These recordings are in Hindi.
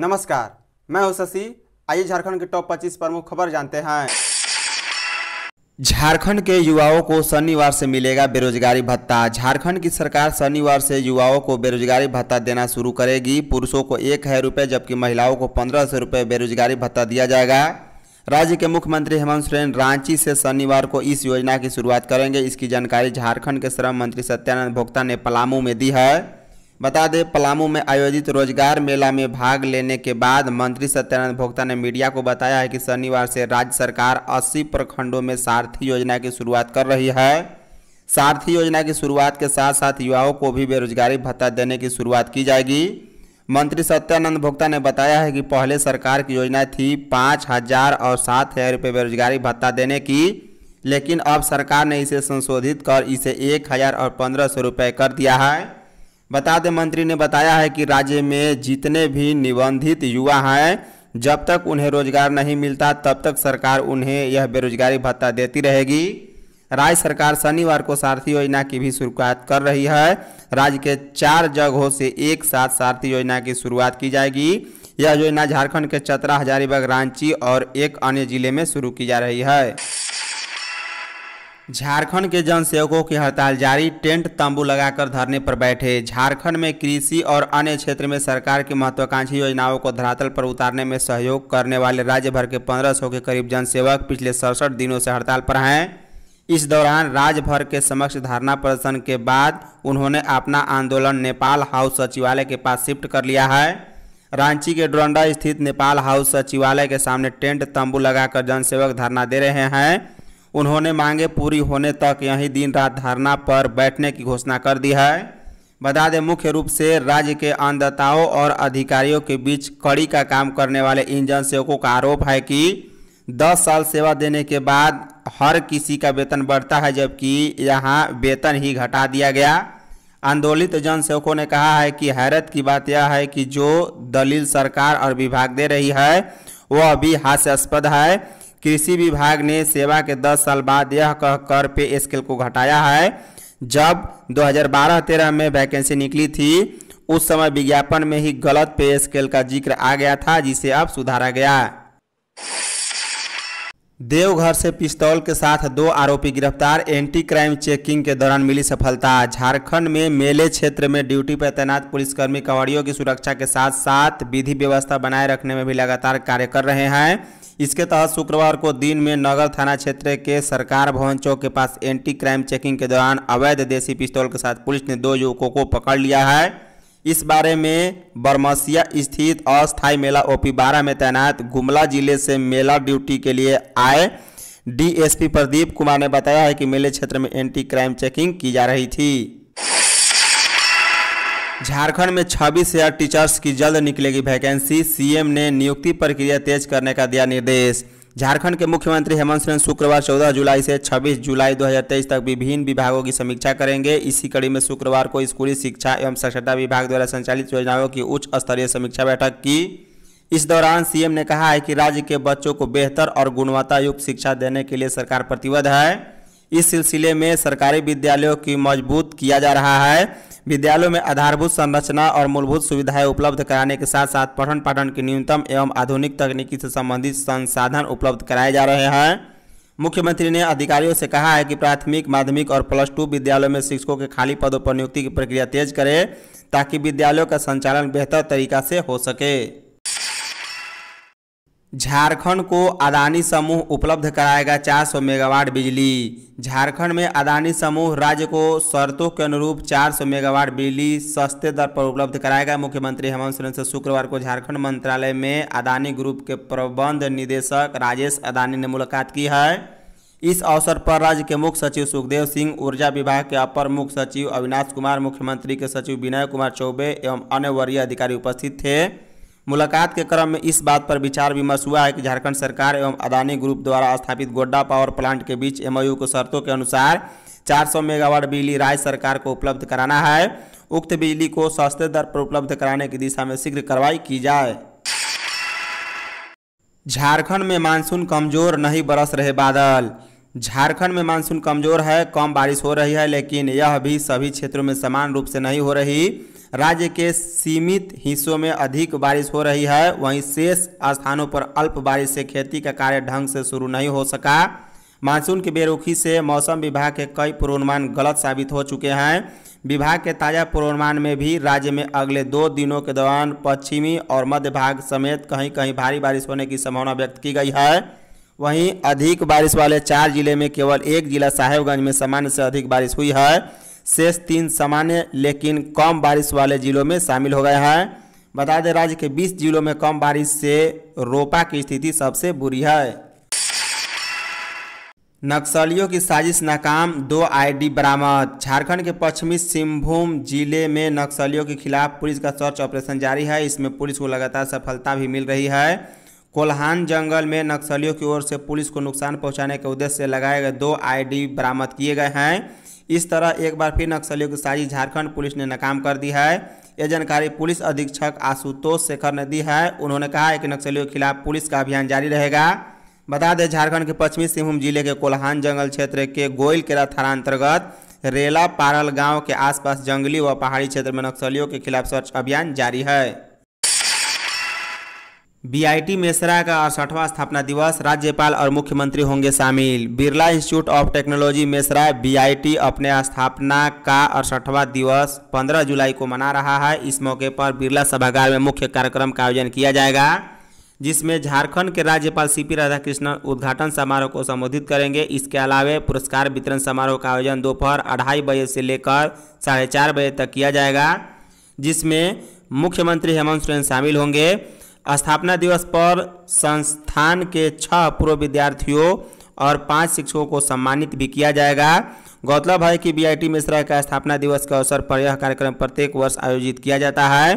नमस्कार मैं हूं शशि आइए झारखंड के टॉप 25 प्रमुख खबर जानते हैं झारखंड के युवाओं को शनिवार से मिलेगा बेरोजगारी भत्ता झारखंड की सरकार शनिवार से युवाओं को बेरोजगारी भत्ता देना शुरू करेगी पुरुषों को एक हज़ार रुपये जबकि महिलाओं को पंद्रह सौ रुपये बेरोजगारी भत्ता दिया जाएगा राज्य के मुख्यमंत्री हेमंत सोरेन रांची से शनिवार को इस योजना की शुरुआत करेंगे इसकी जानकारी झारखंड के श्रम मंत्री सत्यानंद भोक्ता ने पलामू में दी है बता दें पलामू में आयोजित रोजगार मेला में भाग लेने के बाद मंत्री सत्यानंद भोक्ता ने मीडिया को बताया है कि शनिवार से राज्य सरकार 80 प्रखंडों में सारथी योजना की शुरुआत कर रही है सारथी योजना की शुरुआत के साथ साथ युवाओं को भी बेरोजगारी भत्ता देने की शुरुआत की जाएगी मंत्री सत्यानंद भोक्ता ने बताया है कि पहले सरकार की योजना थी पाँच हज़ार और सात हज़ार रुपये बेरोजगारी भत्ता देने की लेकिन अब सरकार ने इसे संशोधित कर इसे एक हज़ार और पंद्रह सौ रुपये कर दिया है बता दें मंत्री ने बताया है कि राज्य में जितने भी निबंधित युवा हैं जब तक उन्हें रोजगार नहीं मिलता तब तक सरकार उन्हें यह बेरोजगारी भत्ता देती रहेगी राज्य सरकार शनिवार को सारथी योजना की भी शुरुआत कर रही है राज्य के चार जगहों से एक साथ सारथी योजना की शुरुआत की जाएगी यह योजना झारखंड के चतरा हजारीबाग रांची और एक अन्य जिले में शुरू की जा रही है झारखंड के जनसेवकों की हड़ताल जारी टेंट तंबू लगाकर धरने पर बैठे झारखंड में कृषि और अन्य क्षेत्र में सरकार की महत्वाकांक्षी योजनाओं को धरातल पर उतारने में सहयोग करने वाले राज्य भर के 1500 के करीब जनसेवक पिछले सड़सठ दिनों से हड़ताल पर हैं इस दौरान राज्य भर के समक्ष धरना प्रदर्शन के बाद उन्होंने अपना आंदोलन नेपाल हाउस सचिवालय के पास शिफ्ट कर लिया है रांची के डोरंडा स्थित नेपाल हाउस सचिवालय के सामने टेंट तंबू लगाकर जनसेवक धरना दे रहे हैं उन्होंने मांगे पूरी होने तक यही दिन रात धरना पर बैठने की घोषणा कर दी है बता दें मुख्य रूप से राज्य के अन्नदाताओं और अधिकारियों के बीच कड़ी का काम करने वाले इन जन सेवकों का आरोप है कि 10 साल सेवा देने के बाद हर किसी का वेतन बढ़ता है जबकि यहाँ वेतन ही घटा दिया गया आंदोलित जन सेवकों ने कहा है कि हैरत की बात यह है कि जो दलील सरकार और विभाग दे रही है वह अभी हास्यास्पद है कृषि विभाग ने सेवा के 10 साल बाद यह कह कर पे स्केल को घटाया है जब 2012-13 में वैकेंसी निकली थी उस समय विज्ञापन में ही गलत पे स्केल का जिक्र आ गया था जिसे अब सुधारा गया देवघर से पिस्तौल के साथ दो आरोपी गिरफ्तार एंटी क्राइम चेकिंग के दौरान मिली सफलता झारखंड में मेले क्षेत्र में ड्यूटी पर तैनात पुलिसकर्मी कवाड़ियों की सुरक्षा के साथ साथ विधि व्यवस्था बनाए रखने में भी लगातार कार्य कर रहे हैं इसके तहत शुक्रवार को दिन में नगर थाना क्षेत्र के सरकार भवन चौक के पास एंटी क्राइम चेकिंग के दौरान अवैध देसी पिस्तौल के साथ पुलिस ने दो युवकों को पकड़ लिया है इस बारे में बरमसिया स्थित अस्थायी मेला ओपी बारह में तैनात गुमला जिले से मेला ड्यूटी के लिए आए डीएसपी प्रदीप कुमार ने बताया है कि मेले क्षेत्र में एंटी क्राइम चेकिंग की जा रही थी झारखंड में छब्बीस हजार टीचर्स की जल्द निकलेगी वैकेंसी सीएम ने नियुक्ति प्रक्रिया तेज करने का दिया निर्देश झारखंड के मुख्यमंत्री हेमंत सोरेन शुक्रवार 14 जुलाई से 26 जुलाई 2023 तक विभिन्न विभागों की समीक्षा करेंगे इसी कड़ी में शुक्रवार को स्कूली शिक्षा एवं साक्षरता विभाग द्वारा संचालित योजनाओं की उच्च स्तरीय समीक्षा बैठक की इस दौरान सीएम ने कहा है कि राज्य के बच्चों को बेहतर और गुणवत्तायुक्त शिक्षा देने के लिए सरकार प्रतिबद्ध है इस सिलसिले में सरकारी विद्यालयों की मजबूत किया जा रहा है विद्यालयों में आधारभूत संरचना और मूलभूत सुविधाएं उपलब्ध कराने के साथ साथ पठन पाठन की न्यूनतम एवं आधुनिक तकनीकी से संबंधित संसाधन उपलब्ध कराए जा रहे हैं मुख्यमंत्री ने अधिकारियों से कहा है कि प्राथमिक माध्यमिक और प्लस टू विद्यालयों में शिक्षकों के खाली पदों पर नियुक्ति की प्रक्रिया तेज करें ताकि विद्यालयों का संचालन बेहतर तरीका से हो सके झारखंड को अदानी समूह उपलब्ध कराएगा 400 मेगावाट बिजली झारखंड में अदानी समूह राज्य को शर्तों के अनुरूप 400 मेगावाट बिजली सस्ते दर पर उपलब्ध कराएगा मुख्यमंत्री हेमंत सोरेन से शुक्रवार को झारखंड मंत्रालय में अदानी ग्रुप के प्रबंध निदेशक राजेश अदानी ने मुलाकात की है इस अवसर पर राज्य के मुख्य सचिव सुखदेव सिंह ऊर्जा विभाग के अपर मुख्य सचिव अविनाश कुमार मुख्यमंत्री के सचिव विनय कुमार चौबे एवं अन्य वरीय अधिकारी उपस्थित थे मुलाकात के क्रम में इस बात पर विचार विमर्श हुआ है कि झारखंड सरकार एवं अदानी ग्रुप द्वारा स्थापित गोड्डा पावर प्लांट के बीच एमओयू को शर्तों के अनुसार 400 मेगावाट बिजली राज्य सरकार को उपलब्ध कराना है उक्त बिजली को सस्ते दर पर उपलब्ध कराने की दिशा में शीघ्र कार्रवाई की जाए झारखंड में मानसून कमजोर नहीं बरस रहे बादल झारखंड में मानसून कमजोर है कम बारिश हो रही है लेकिन यह भी सभी क्षेत्रों में समान रूप से नहीं हो रही राज्य के सीमित हिस्सों में अधिक बारिश हो रही है वहीं शेष स्थानों पर अल्प बारिश से खेती का कार्य ढंग से शुरू नहीं हो सका मानसून की बेरुखी से मौसम विभाग के कई पूर्वानुमान गलत साबित हो चुके हैं विभाग के ताज़ा पूर्वानुमान में भी राज्य में अगले दो दिनों के दौरान पश्चिमी और मध्य भाग समेत कहीं कहीं भारी बारिश होने की संभावना व्यक्त की गई है वहीं अधिक बारिश वाले चार जिले में केवल एक जिला साहेबगंज में सामान्य से अधिक बारिश हुई है शेष तीन सामान्य लेकिन कम बारिश वाले जिलों में शामिल हो गया है बता दें राज्य के 20 जिलों में कम बारिश से रोपा की स्थिति सबसे बुरी है नक्सलियों की साजिश नाकाम दो आईडी बरामद झारखंड के पश्चिमी सिंहभूम जिले में नक्सलियों के खिलाफ पुलिस का सर्च ऑपरेशन जारी है इसमें पुलिस को लगातार सफलता भी मिल रही है कोल्हान जंगल में नक्सलियों की ओर से पुलिस को नुकसान पहुंचाने के उद्देश्य से लगाए गए दो आईडी बरामद किए गए हैं इस तरह एक बार फिर नक्सलियों की साजिश झारखंड पुलिस ने नाकाम कर दी है ये जानकारी पुलिस अधीक्षक आशुतोष शेखर ने दी है उन्होंने कहा है कि नक्सलियों के खिलाफ पुलिस का अभियान जारी रहेगा बता दें झारखंड के पश्चिमी सिंहभूम जिले के कोल्हान जंगल क्षेत्र के गोइलकेरा थाना अंतर्गत रेला पारल गांव के आसपास जंगली व पहाड़ी क्षेत्र में नक्सलियों के खिलाफ सर्च अभियान जारी है बीआईटी मेसरा का अड़सठवां स्थापना दिवस राज्यपाल और मुख्यमंत्री होंगे शामिल Birla institute of technology Mesra BIT अपने स्थापना का अड़सठवां दिवस 15 जुलाई को मना रहा है इस मौके पर बिरला सभागार में मुख्य कार्यक्रम का आयोजन किया जाएगा जिसमें झारखंड के राज्यपाल सी पी राधाकृष्णन उद्घाटन समारोह को संबोधित करेंगे इसके अलावा पुरस्कार वितरण समारोह का आयोजन दोपहर अढ़ाई बजे से लेकर साढ़े चार बजे तक किया जाएगा जिसमें मुख्यमंत्री हेमंत सोरेन शामिल होंगे स्थापना दिवस पर संस्थान के छह पूर्व विद्यार्थियों और पांच शिक्षकों को सम्मानित भी किया जाएगा गौरतलब है कि बीआईटी मिश्रा का स्थापना दिवस के अवसर पर यह कार्यक्रम प्रत्येक वर्ष आयोजित किया जाता है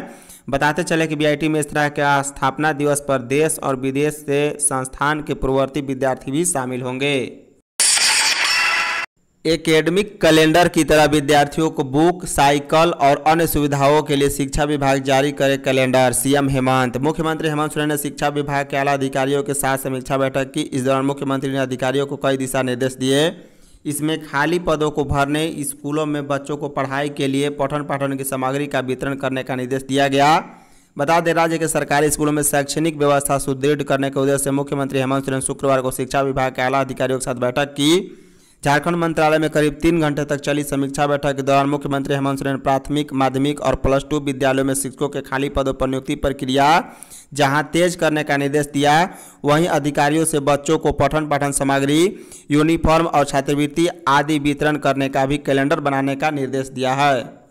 बताते चले कि बीआईटी मिश्रा का स्थापना दिवस पर देश और विदेश से संस्थान के पूर्ववर्ती विद्यार्थी भी शामिल होंगे एकेडमिक कैलेंडर की तरह विद्यार्थियों को बुक साइकिल और अन्य सुविधाओं के लिए शिक्षा विभाग जारी करे कैलेंडर सीएम हेमंत मुख्यमंत्री हेमंत सोरेन ने शिक्षा विभाग के आला अधिकारियों के साथ समीक्षा बैठक की इस दौरान मुख्यमंत्री ने अधिकारियों को कई दिशा निर्देश दिए इसमें खाली पदों को भरने स्कूलों में बच्चों को पढ़ाई के लिए पठन पाठन की सामग्री का वितरण करने का निर्देश दिया गया बता दें राज्य के सरकारी स्कूलों में शैक्षणिक व्यवस्था सुदृढ़ करने के उद्देश्य से मुख्यमंत्री हेमंत सोरेन शुक्रवार को शिक्षा विभाग के आला अधिकारियों के साथ बैठक की झारखंड मंत्रालय में करीब तीन घंटे तक चली समीक्षा बैठक के दौरान मुख्यमंत्री हेमंत सोरेन प्राथमिक माध्यमिक और प्लस टू विद्यालयों में शिक्षकों के खाली पदों पर नियुक्ति प्रक्रिया जहां तेज करने का निर्देश दिया वहीं अधिकारियों से बच्चों को पठन पाठन सामग्री यूनिफॉर्म और छात्रवृत्ति आदि वितरण करने का भी कैलेंडर बनाने का निर्देश दिया है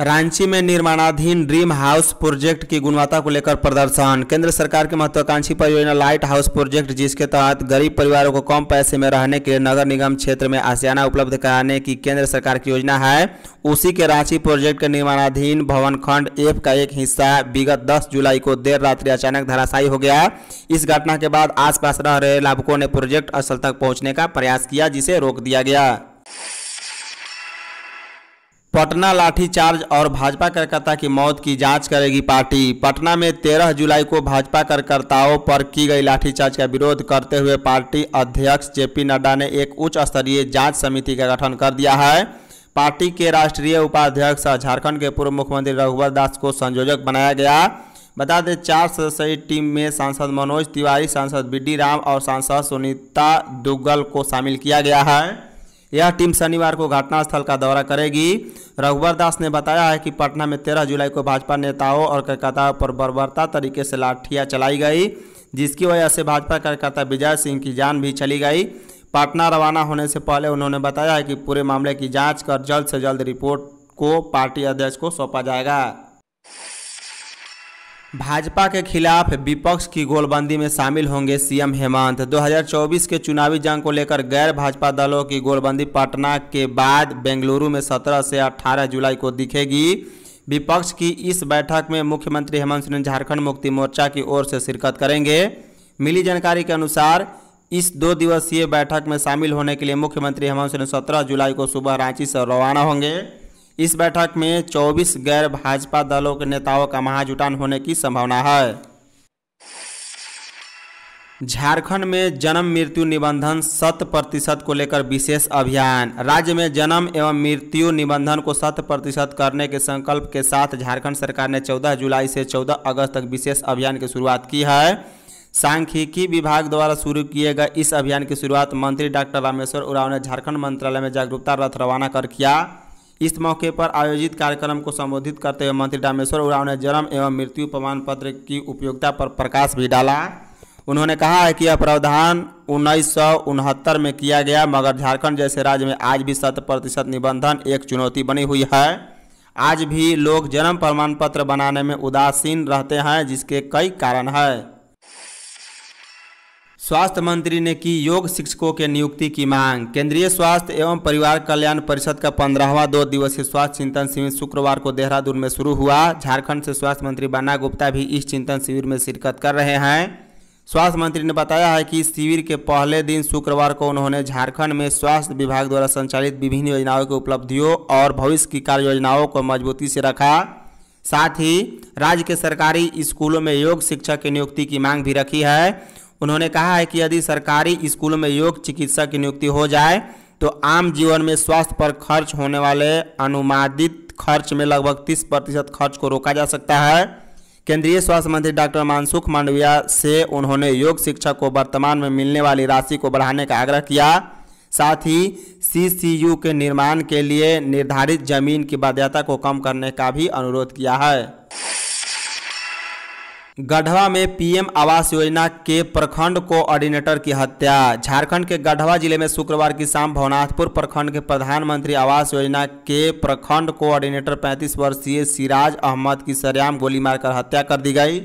रांची में निर्माणाधीन ड्रीम हाउस प्रोजेक्ट की गुणवत्ता को लेकर प्रदर्शन केंद्र सरकार की महत्वाकांक्षी परियोजना लाइट हाउस प्रोजेक्ट जिसके तहत गरीब परिवारों को कम पैसे में रहने के लिए नगर निगम क्षेत्र में आसियाना उपलब्ध कराने की केंद्र सरकार की योजना है उसी के रांची प्रोजेक्ट के निर्माणाधीन भवन खंड एफ का एक हिस्सा विगत दस जुलाई को देर रात्रि अचानक धराशायी हो गया इस घटना के बाद आसपास रह रहे लाभुकों ने प्रोजेक्ट स्थल तक पहुँचने का प्रयास किया जिसे रोक दिया गया पटना लाठीचार्ज और भाजपा कार्यकर्ता की मौत की जांच करेगी पार्टी पटना में 13 जुलाई को भाजपा कार्यकर्ताओं पर की गई लाठीचार्ज का विरोध करते हुए पार्टी अध्यक्ष जेपी नड्डा ने एक उच्च स्तरीय जांच समिति का गठन कर दिया है पार्टी के राष्ट्रीय उपाध्यक्ष और झारखंड के पूर्व मुख्यमंत्री रघुवर दास को संयोजक बनाया गया बता दें चार सदस्यीय टीम में सांसद मनोज तिवारी सांसद बी राम और सांसद सुनीता दुग्गल को शामिल किया गया है यह टीम शनिवार को घटनास्थल का दौरा करेगी रघुवर दास ने बताया है कि पटना में तेरह जुलाई को भाजपा नेताओं और कार्यकर्ताओं पर बर्बरता तरीके से लाठियाँ चलाई गई जिसकी वजह से भाजपा कार्यकर्ता विजय सिंह की जान भी चली गई पटना रवाना होने से पहले उन्होंने बताया है कि पूरे मामले की जांच कर जल्द से जल्द रिपोर्ट को पार्टी अध्यक्ष को सौंपा जाएगा भाजपा के खिलाफ विपक्ष की गोलबंदी में शामिल होंगे सीएम हेमंत 2024 के चुनावी जंग को लेकर गैर भाजपा दलों की गोलबंदी पटना के बाद बेंगलुरु में 17 से 18 जुलाई को दिखेगी विपक्ष की इस बैठक में मुख्यमंत्री हेमंत सोरेन झारखंड मुक्ति मोर्चा की ओर से शिरकत करेंगे मिली जानकारी के अनुसार इस दो दिवसीय बैठक में शामिल होने के लिए मुख्यमंत्री हेमंत सोरेन सत्रह जुलाई को सुबह रांची से रवाना होंगे इस बैठक में 24 गैर भाजपा दलों के नेताओं का महाजुटान होने की संभावना है झारखंड में जन्म मृत्यु निबंधन शत प्रतिशत को लेकर विशेष अभियान राज्य में जन्म एवं मृत्यु निबंधन को शत प्रतिशत करने के संकल्प के साथ झारखंड सरकार ने 14 जुलाई से 14 अगस्त तक विशेष अभियान की शुरुआत की है सांख्यिकी विभाग द्वारा शुरू किए गए इस अभियान की शुरुआत मंत्री डॉक्टर रामेश्वर उराव ने झारखंड मंत्रालय में जागरूकता रथ रवाना कर किया इस मौके पर आयोजित कार्यक्रम को संबोधित करते हुए मंत्री रामेश्वर उराव ने जन्म एवं मृत्यु प्रमाण पत्र की उपयोगिता पर प्रकाश भी डाला उन्होंने कहा है कि यह प्रावधान उन्नीस में किया गया मगर झारखंड जैसे राज्य में आज भी शत प्रतिशत निबंधन एक चुनौती बनी हुई है आज भी लोग जन्म प्रमाण पत्र बनाने में उदासीन रहते हैं जिसके कई कारण हैं स्वास्थ्य मंत्री ने की योग शिक्षकों के नियुक्ति की मांग केंद्रीय स्वास्थ्य एवं परिवार कल्याण परिषद का पंद्रहवा दो दिवसीय स्वास्थ्य चिंतन शिविर शुक्रवार को देहरादून में शुरू हुआ झारखंड से स्वास्थ्य मंत्री बन्ना गुप्ता भी इस चिंतन शिविर में शिरकत कर रहे हैं स्वास्थ्य मंत्री ने बताया है कि इस शिविर के पहले दिन शुक्रवार को उन्होंने झारखंड में स्वास्थ्य विभाग द्वारा संचालित विभिन्न योजनाओं की उपलब्धियों और भविष्य की कार्य योजनाओं को मजबूती से रखा साथ ही राज्य के सरकारी स्कूलों में योग शिक्षा की नियुक्ति की मांग भी रखी है उन्होंने कहा है कि यदि सरकारी स्कूलों में योग चिकित्सा की नियुक्ति हो जाए तो आम जीवन में स्वास्थ्य पर खर्च होने वाले अनुमादित खर्च में लगभग 30 प्रतिशत खर्च को रोका जा सकता है केंद्रीय स्वास्थ्य मंत्री डॉक्टर मानसुख मांडविया से उन्होंने योग शिक्षा को वर्तमान में मिलने वाली राशि को बढ़ाने का आग्रह किया साथ ही सीसीयू के निर्माण के लिए निर्धारित जमीन की बाध्यता को कम करने का भी अनुरोध किया है गढ़वा में पीएम आवास योजना के प्रखंड कोऑर्डिनेटर की हत्या झारखंड के गढ़वा जिले में शुक्रवार की शाम भवनाथपुर प्रखंड के प्रधानमंत्री आवास योजना के प्रखंड कोऑर्डिनेटर 35 वर्षीय सिराज अहमद की सरेआम गोली मारकर हत्या कर दी गई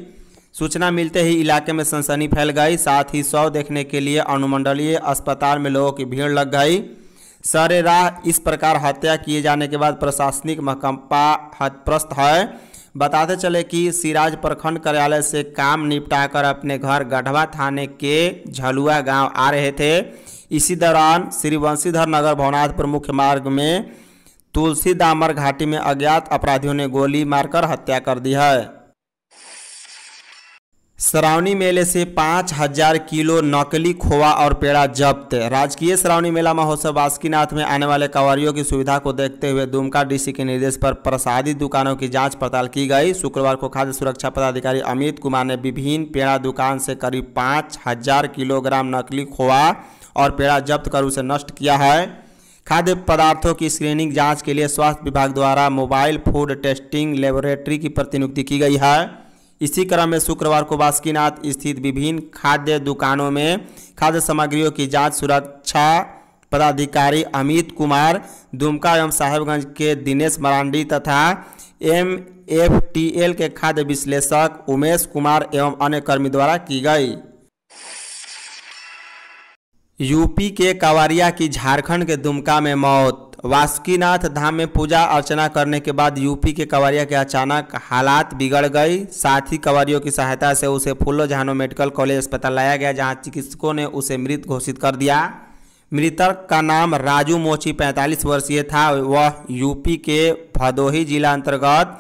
सूचना मिलते ही इलाके में सनसनी फैल गई साथ ही शव देखने के लिए अनुमंडलीय अस्पताल में लोगों की भीड़ लग गई सरेराह इस प्रकार हत्या किए जाने के बाद प्रशासनिक महकंपा हतप्रस्त है बताते चले कि सिराज प्रखंड कार्यालय से काम निपटाकर अपने घर गढ़वा थाने के झलुआ गांव आ रहे थे इसी दौरान श्री वंशीधर नगर भवनाथपुर मुख्य मार्ग में तुलसी दामर घाटी में अज्ञात अपराधियों ने गोली मारकर हत्या कर दी है श्रावणी मेले से पाँच हजार किलो नकली खोआ और पेड़ा जब्त राजकीय श्रावणी मेला महोत्सव बासुकीनाथ में आने वाले कांवरियों की सुविधा को देखते हुए दुमका डीसी के निर्देश पर प्रसादी दुकानों की जांच पड़ताल की गई शुक्रवार को खाद्य सुरक्षा पदाधिकारी अमित कुमार ने विभिन्न पेड़ा दुकान से करीब पाँच हजार किलोग्राम नकली खोआ और पेड़ा जब्त कर उसे नष्ट किया है खाद्य पदार्थों की स्क्रीनिंग जाँच के लिए स्वास्थ्य विभाग द्वारा मोबाइल फूड टेस्टिंग लेबोरेटरी की प्रतिनियुक्ति की गई है इसी क्रम में शुक्रवार को बासुकीनाथ स्थित विभिन्न खाद्य दुकानों में खाद्य सामग्रियों की जांच सुरक्षा पदाधिकारी अमित कुमार दुमका एवं साहेबगंज के दिनेश मरांडी तथा एम एफ टी एल के खाद्य विश्लेषक उमेश कुमार एवं अन्य कर्मी द्वारा की गई यूपी के कावरिया की झारखंड के दुमका में मौत वासुकीनाथ धाम में पूजा अर्चना करने के बाद यूपी के कंवरिया के अचानक हालात बिगड़ गई साथ ही कंवरियों की सहायता से उसे फुल्लो जहानो मेडिकल कॉलेज अस्पताल लाया गया जहां चिकित्सकों ने उसे मृत घोषित कर दिया मृतक का नाम राजू मोची 45 वर्षीय था वह यूपी के भदोही जिला अंतर्गत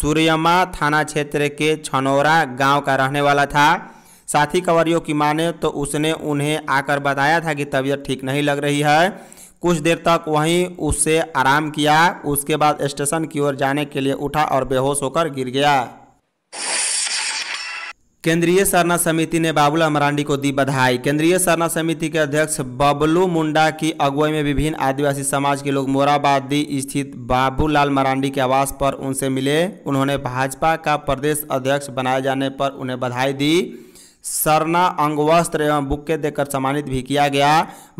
सूर्यमा थाना क्षेत्र के छनौरा गाँव का रहने वाला था साथी कंवरियों की माने तो उसने उन्हें आकर बताया था कि तबीयत ठीक नहीं लग रही है कुछ देर तक वहीं उससे आराम किया उसके बाद स्टेशन की ओर जाने के लिए उठा और बेहोश होकर गिर गया केंद्रीय सरना समिति ने बाबूलाल मरांडी को दी बधाई केंद्रीय सरना समिति के अध्यक्ष बबलू मुंडा की अगुवाई में विभिन्न आदिवासी समाज के लोग मोराबादी स्थित बाबूलाल मरांडी के आवास पर उनसे मिले उन्होंने भाजपा का प्रदेश अध्यक्ष बनाए जाने पर उन्हें बधाई दी सरना अंग वस्त्र एवं बुक्के देकर सम्मानित भी किया गया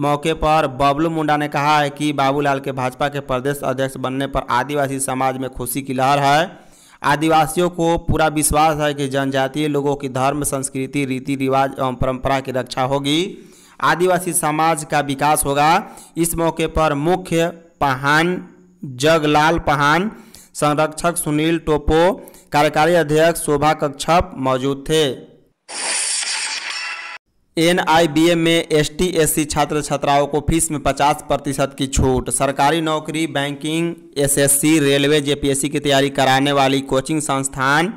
मौके पर बबलू मुंडा ने कहा है कि बाबूलाल के भाजपा के प्रदेश अध्यक्ष बनने पर आदिवासी समाज में खुशी की लहर है आदिवासियों को पूरा विश्वास है कि जनजातीय लोगों की धर्म संस्कृति रीति रिवाज एवं परंपरा की रक्षा होगी आदिवासी समाज का विकास होगा इस मौके पर मुख्य पहान जगलाल पहान संरक्षक सुनील टोपो कार्यकारी अध्यक्ष शोभा कक्षप मौजूद थे एन में एसटी छात्र छात्राओं को फीस में 50 प्रतिशत की छूट सरकारी नौकरी बैंकिंग एसएससी रेलवे जेपीएससी की तैयारी कराने वाली कोचिंग संस्थान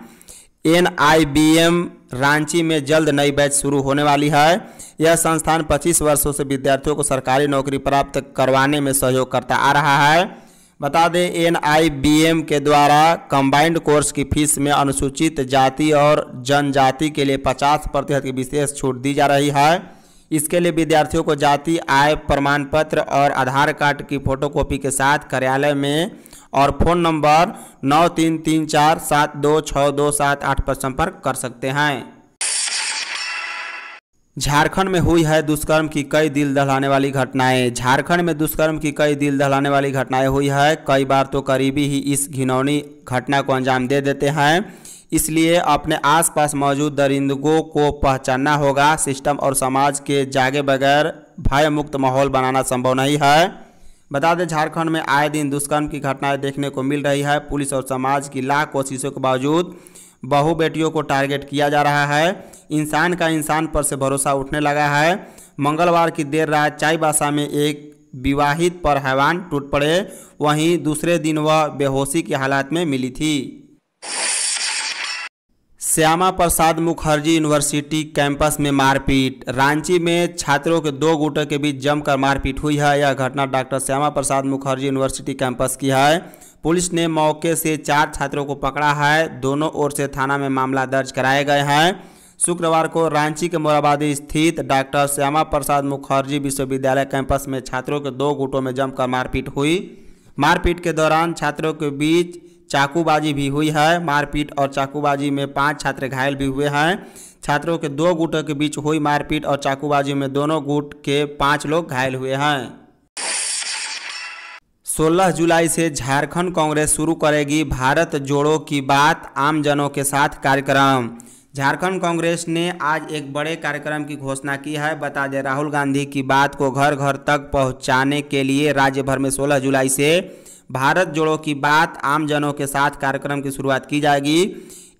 एन रांची में जल्द नई बैच शुरू होने वाली है यह संस्थान 25 वर्षों से विद्यार्थियों को सरकारी नौकरी प्राप्त करवाने में सहयोग करता आ रहा है बता दें एन आई बी एम के द्वारा कंबाइंड कोर्स की फीस में अनुसूचित जाति और जनजाति के लिए 50 प्रतिशत की विशेष छूट दी जा रही है इसके लिए विद्यार्थियों को जाति आय प्रमाण पत्र और आधार कार्ड की फोटोकॉपी के साथ कार्यालय में और फ़ोन नंबर नौ तीन तीन चार सात दो छः दो सात आठ पर संपर्क कर सकते हैं झारखंड में हुई है दुष्कर्म की कई दिल दहलाने वाली घटनाएं झारखंड में दुष्कर्म की कई दिल दहलाने वाली घटनाएं हुई है कई बार तो करीबी ही इस घिनौनी घटना को अंजाम दे देते हैं इसलिए अपने आसपास मौजूद दरिंदगों को पहचानना होगा सिस्टम और समाज के जागे बगैर भयमुक्त माहौल बनाना संभव नहीं है बता दें झारखंड में आए दिन दुष्कर्म की घटनाएं देखने को मिल रही है पुलिस और समाज की लाख कोशिशों के बावजूद बहु बेटियों को टारगेट किया जा रहा है इंसान का इंसान पर से भरोसा उठने लगा है मंगलवार की देर रात चाईबासा में एक विवाहित पर हैवान टूट पड़े वहीं दूसरे दिन वह बेहोशी की हालात में मिली थी श्यामा प्रसाद मुखर्जी यूनिवर्सिटी कैंपस में मारपीट रांची में छात्रों के दो गुटों के बीच जमकर मारपीट हुई है यह घटना doctor Shyama Prasad Mukherjee university campus की है पुलिस ने मौके से चार छात्रों को पकड़ा है दोनों ओर से थाना में मामला दर्ज कराए गए हैं शुक्रवार को रांची के मोराबादी स्थित डॉक्टर श्यामा प्रसाद मुखर्जी विश्वविद्यालय कैंपस में छात्रों के दो गुटों में जमकर मारपीट हुई मारपीट के दौरान छात्रों के बीच चाकूबाजी भी हुई है मारपीट और चाकूबाजी में पांच छात्र घायल भी हुए हैं छात्रों के दो गुटों के बीच हुई मारपीट और चाकूबाजी में दोनों गुट के पांच लोग घायल हुए हैं 16 जुलाई से झारखंड कांग्रेस शुरू करेगी भारत जोड़ो की बात आमजनों के साथ कार्यक्रम झारखंड कांग्रेस ने आज एक बड़े कार्यक्रम की घोषणा की है बता दें राहुल गांधी की बात को घर घर तक पहुंचाने के लिए राज्य भर में 16 जुलाई से भारत जोड़ो की बात आमजनों के साथ कार्यक्रम की शुरुआत की जाएगी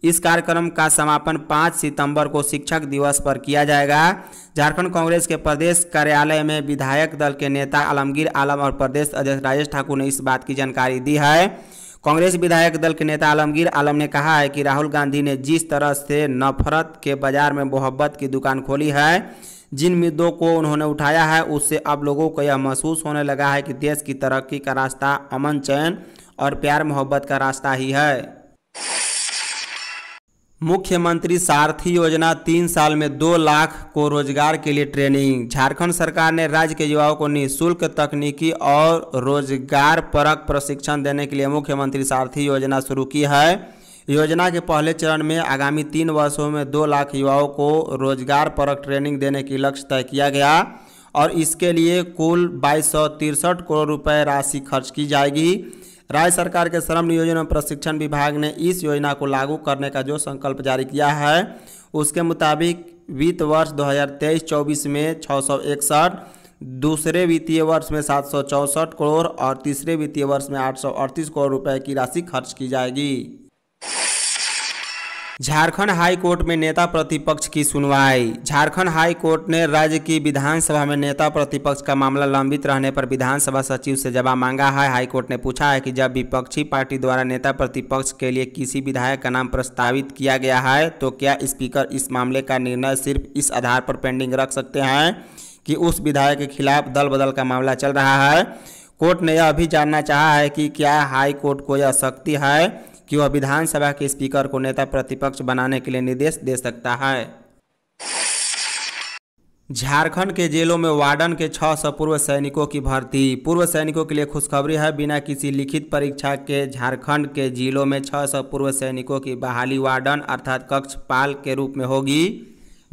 इस कार्यक्रम का समापन 5 सितंबर को शिक्षक दिवस पर किया जाएगा झारखंड कांग्रेस के प्रदेश कार्यालय में विधायक दल के नेता आलमगीर आलम और प्रदेश अध्यक्ष राजेश ठाकुर ने इस बात की जानकारी दी है कांग्रेस विधायक दल के नेता आलमगीर आलम ने कहा है कि राहुल गांधी ने जिस तरह से नफरत के बाजार में मोहब्बत की दुकान खोली है जिन मुद्दों को उन्होंने उठाया है उससे अब लोगों को यह महसूस होने लगा है कि देश की तरक्की का रास्ता अमन चैन और प्यार मोहब्बत का रास्ता ही है मुख्यमंत्री सारथी योजना तीन साल में दो लाख को रोजगार के लिए ट्रेनिंग झारखंड सरकार ने राज्य के युवाओं को निःशुल्क तकनीकी और रोजगार परक प्रशिक्षण देने के लिए मुख्यमंत्री सारथी योजना शुरू की है योजना के पहले चरण में आगामी तीन वर्षों में दो लाख युवाओं को रोजगार परक ट्रेनिंग देने की लक्ष्य तय किया गया और इसके लिए कुल बाईस करोड़ रुपये राशि खर्च की जाएगी राज्य सरकार के श्रम नियोजन एवं प्रशिक्षण विभाग ने इस योजना को लागू करने का जो संकल्प जारी किया है उसके मुताबिक वित्त वर्ष 2023-24 में छः दूसरे वित्तीय वर्ष में सात करोड़ और तीसरे वित्तीय वर्ष में आठ करोड़ रुपये की राशि खर्च की जाएगी झारखंड हाई कोर्ट में नेता प्रतिपक्ष की सुनवाई झारखंड हाई कोर्ट ने राज्य की विधानसभा में नेता प्रतिपक्ष का मामला लंबित रहने पर विधानसभा सचिव से जवाब मांगा है हाई कोर्ट ने पूछा है कि जब विपक्षी पार्टी द्वारा नेता प्रतिपक्ष के लिए किसी विधायक का नाम प्रस्तावित किया गया है तो क्या स्पीकर इस, इस मामले का निर्णय सिर्फ इस आधार पर पेंडिंग रख सकते हैं कि उस विधायक के खिलाफ दल बदल का मामला चल रहा है कोर्ट ने यह भी जानना चाहा है कि क्या हाई कोर्ट को यह शक्ति है कि वह विधानसभा के स्पीकर को नेता प्रतिपक्ष बनाने के लिए निर्देश दे सकता है झारखंड के जेलों में वार्डन के 600 पूर्व सैनिकों की भर्ती पूर्व सैनिकों के लिए खुशखबरी है बिना किसी लिखित परीक्षा के झारखंड के जिलों में 600 पूर्व सैनिकों की बहाली वार्डन अर्थात कक्षपाल के रूप में होगी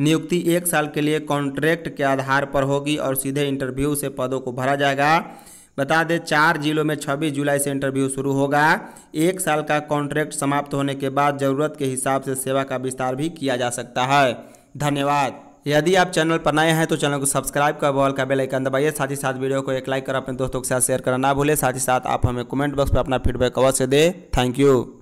नियुक्ति एक साल के लिए कॉन्ट्रैक्ट के आधार पर होगी और सीधे इंटरव्यू से पदों को भरा जाएगा बता दें चार जिलों में 26 जुलाई से इंटरव्यू शुरू होगा एक साल का कॉन्ट्रैक्ट समाप्त होने के बाद ज़रूरत के हिसाब से सेवा का विस्तार भी किया जा सकता है धन्यवाद यदि आप चैनल पर नए हैं तो चैनल को सब्सक्राइब कर बॉल का बेल आइकन दबाइए साथ ही साथ वीडियो को एक लाइक कर अपने दोस्तों के साथ शेयर करना ना भूलें साथ ही साथ आप हमें कमेंट बॉक्स पर अपना फीडबैक अवश्य दें थैंक यू